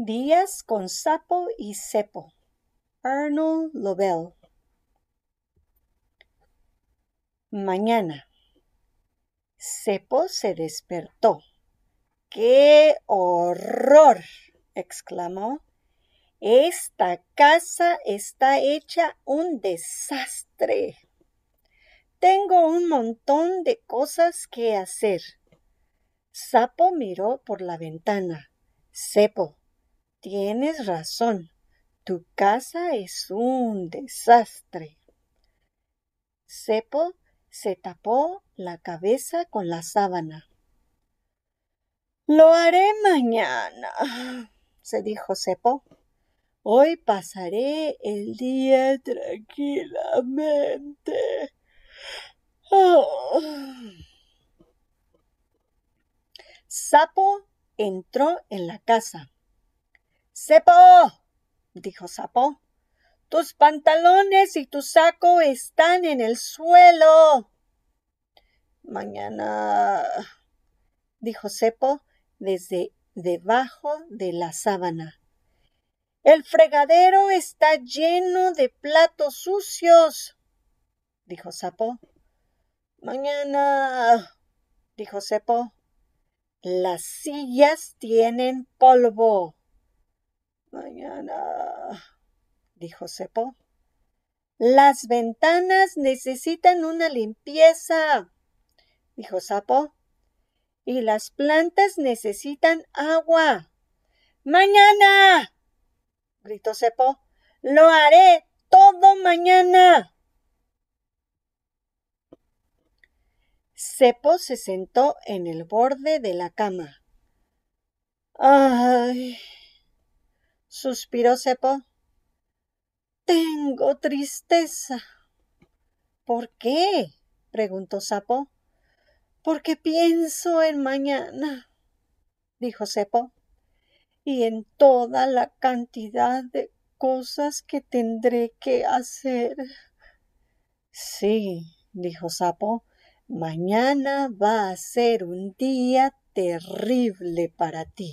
Días con sapo y cepo. Arnold Lobel. Mañana. Cepo se despertó. ¡Qué horror! exclamó. Esta casa está hecha un desastre. Tengo un montón de cosas que hacer. Sapo miró por la ventana. Cepo, Tienes razón, tu casa es un desastre. Sepo se tapó la cabeza con la sábana. Lo haré mañana, se dijo Sepo. Hoy pasaré el día tranquilamente. Oh. Sapo entró en la casa. Sepo, dijo Sapo, tus pantalones y tu saco están en el suelo. Mañana, dijo Sepo desde debajo de la sábana. El fregadero está lleno de platos sucios, dijo Sapo. Mañana, dijo Sepo, las sillas tienen polvo. Mañana, dijo Sepo. Las ventanas necesitan una limpieza, dijo Sapo. Y las plantas necesitan agua. Mañana, gritó Sepo. Lo haré todo mañana. Sepo se sentó en el borde de la cama. Ay, suspiró Sepo. Tengo tristeza. ¿Por qué? preguntó Sapo. Porque pienso en mañana, dijo Sepo, y en toda la cantidad de cosas que tendré que hacer. Sí, dijo Sapo, mañana va a ser un día terrible para ti.